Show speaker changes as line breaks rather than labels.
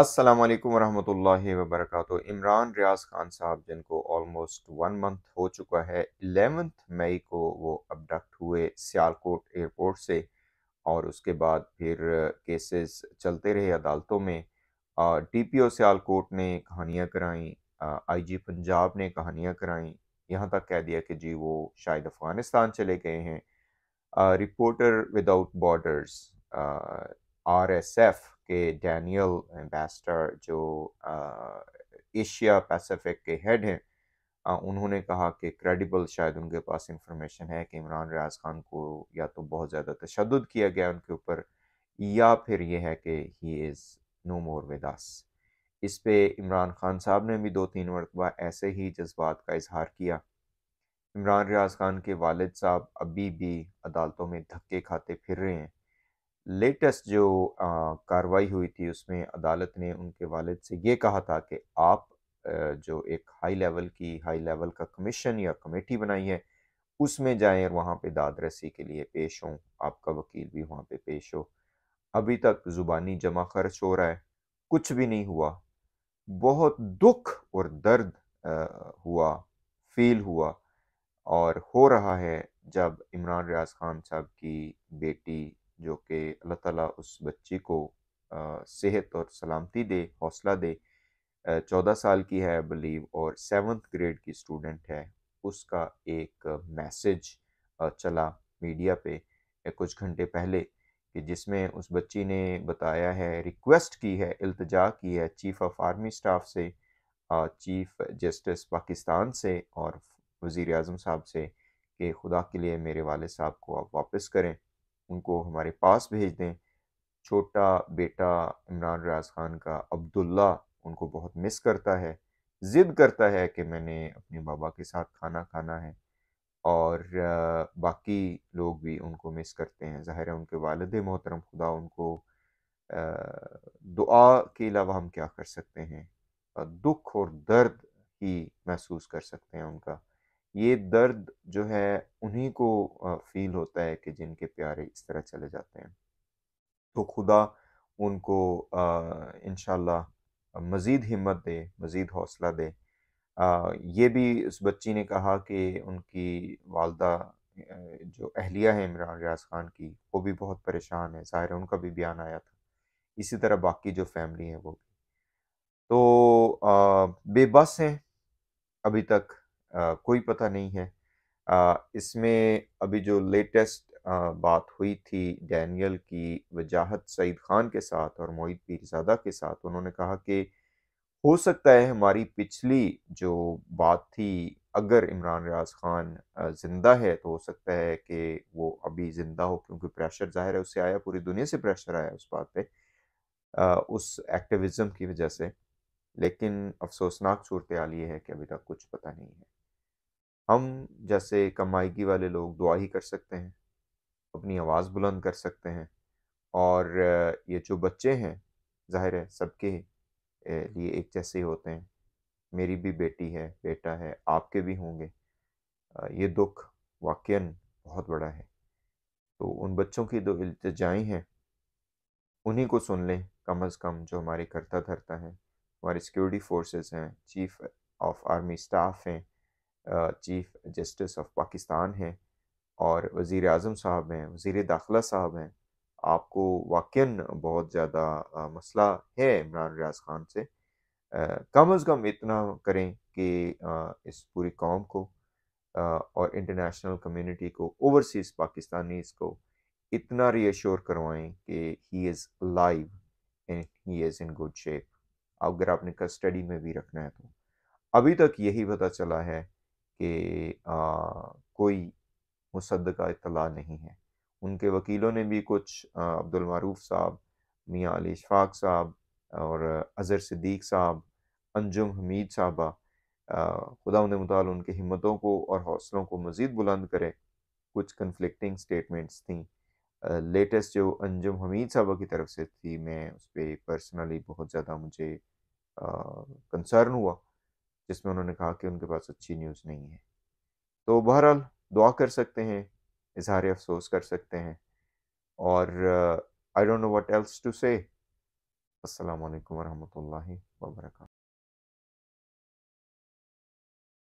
अस्सलाम वालेकुम रहमतुल्लाहि व बरकातहू इमरान रियाज खान साहब जिनको ऑलमोस्ट वन मंथ हो चुका है एलेवंथ मई को वो अबडक्ट हुए सियालकोट एयरपोर्ट से और उसके बाद फिर केसेस चलते रहे अदालतों में डी पी ओ सियालकोट ने कहानियाँ कराई आई जी पंजाब ने कहानियाँ कराई यहाँ तक कह दिया कि जी वो शायद अफ़गानिस्तान चले गए हैं reporter without borders R S F के डैनियल एम्बेसडर जो एशिया पैसिफिक के हेड हैं उन्होंने कहा कि क्रेडिबल शायद उनके पास इंफॉर्मेशन है कि इमरान रियाज खान को या तो बहुत ज़्यादा तशद किया गया उनके ऊपर या फिर यह है कि he is no more with us पे इमरान खान साहब ने भी दो तीन मरतबा ऐसे ही जज्बात का इजहार किया इमरान रियाज खान के वालद साहब अभी भी अदालतों में धक्के खाते फिर रहे हैं लेटेस्ट जो कार्रवाई हुई थी उसमें अदालत ने उनके वालिद से ये कहा था कि आप जो एक हाई लेवल की हाई लेवल का कमीशन या कमेटी बनाई है उसमें जाएं और वहाँ पे दाद रसी के लिए पेश हों आपका वकील भी वहाँ पे पेश हो अभी तक ज़ुबानी जमा खर्च हो रहा है कुछ भी नहीं हुआ बहुत दुख और दर्द हुआ फील हुआ और हो रहा है जब इमरान रियाज खान साहब की बेटी ताला उस बच्ची को सेहत और सलामती दे हौसला दे चौदह साल की है बिलीव और सेवन्थ ग्रेड की स्टूडेंट है उसका एक मैसेज चला मीडिया पे कुछ घंटे पहले कि जिसमें उस बच्ची ने बताया है रिक्वेस्ट की है अल्तजा की है चीफ ऑफ आर्मी स्टाफ से चीफ जस्टिस पाकिस्तान से और वज़ी अजम साहब से कि खुदा के लिए मेरे वाले साहब को आप वापस करें उनको हमारे पास भेज दें छोटा बेटा इमरान रियाज खान का अब्दुल्ला उनको बहुत मिस करता है ज़िद करता है कि मैंने अपने बाबा के साथ खाना खाना है और बाकी लोग भी उनको मिस करते हैं ज़ाहिर है उनके वालद मोहतरम खुदा उनको दुआ के अलावा हम क्या कर सकते हैं दुख और दर्द ही महसूस कर सकते हैं उनका ये दर्द जो है उन्हीं को फील होता है कि जिनके प्यारे इस तरह चले जाते हैं तो खुदा उनको इन मज़ीद हिम्मत दे मज़ीद हौसला दे आ, ये भी उस बच्ची ने कहा कि उनकी वालदा जो अहलिया है इमरान रियाज खान की वो भी बहुत परेशान है ज़ाहिर उनका भी बयान आया था इसी तरह बाकी जो फैमिली है वो भी तो आ, बेबस हैं अभी तक आ, कोई पता नहीं है आ, इसमें अभी जो लेटेस्ट बात हुई थी डैनियल की वजाहत सईद खान के साथ और मोहित पीरजादा के साथ उन्होंने कहा कि हो सकता है हमारी पिछली जो बात थी अगर इमरान रियाज खान ज़िंदा है तो हो सकता है कि वो अभी ज़िंदा हो क्योंकि प्रेशर ज़ाहिर है उससे आया पूरी दुनिया से प्रेशर आया उस बात पे उस एक्टिविज़म की वजह से लेकिन अफसोसनाक सूरत हाल ये है कि अभी तक कुछ पता नहीं है हम जैसे कमाईगी वाले लोग दुआ ही कर सकते हैं अपनी आवाज़ बुलंद कर सकते हैं और ये जो बच्चे हैं ज़ाहिर है सबके लिए एक जैसे ही होते हैं मेरी भी बेटी है बेटा है आपके भी होंगे ये दुख वाक़ बहुत बड़ा है तो उन बच्चों की जो इल्तजाएँ हैं उन्हीं को सुन लें कम अज़ कम जो हमारे करता धरता हैं हमारे सिक्योरिटी फोर्सेस हैं चीफ ऑफ आर्मी स्टाफ हैं चीफ जस्टिस ऑफ पाकिस्तान हैं और वज़ी अजम साहब हैं वज़ी दाखिला साहब हैं आपको वाक़ बहुत ज़्यादा मसला है इमरान रियाज खान से आ, कम अज़ कम इतना करें कि आ, इस पूरी कौम को आ, और इंटरनेशनल कम्यूनिटी को ओवरसीज़ पाकिस्तानीज़ को इतना रीअश्योर करवाएं कि he is live and he is in good shape अगर आपने कस्टडी में भी रखना है तो अभी तक यही पता चला है कि कोई मुसद का इतला नहीं है उनके वकीलों ने भी कुछ अब्दुलमारूफ साहब मियाँ अली इशफाक साहब और अज़र सिद्दीक साहब अंजुम हमीद साहबा खुदा मुताल उनकी हिम्मतों को और हौसलों को मज़ीद बुलंद करे कुछ कन्फ्लिक्टिंग स्टेटमेंट्स थी लेटेस्ट जो अंजुम हमीद साहबा की तरफ से थी मैं उस पर पर्सनली बहुत ज़्यादा मुझे कंसर्न हुआ जिसमें उन्होंने कहा कि उनके पास अच्छी न्यूज़ नहीं है तो बहरहाल दुआ कर सकते हैं इजहार अफसोस कर सकते हैं और I don't know what else to say असलकम वरहमल वर्का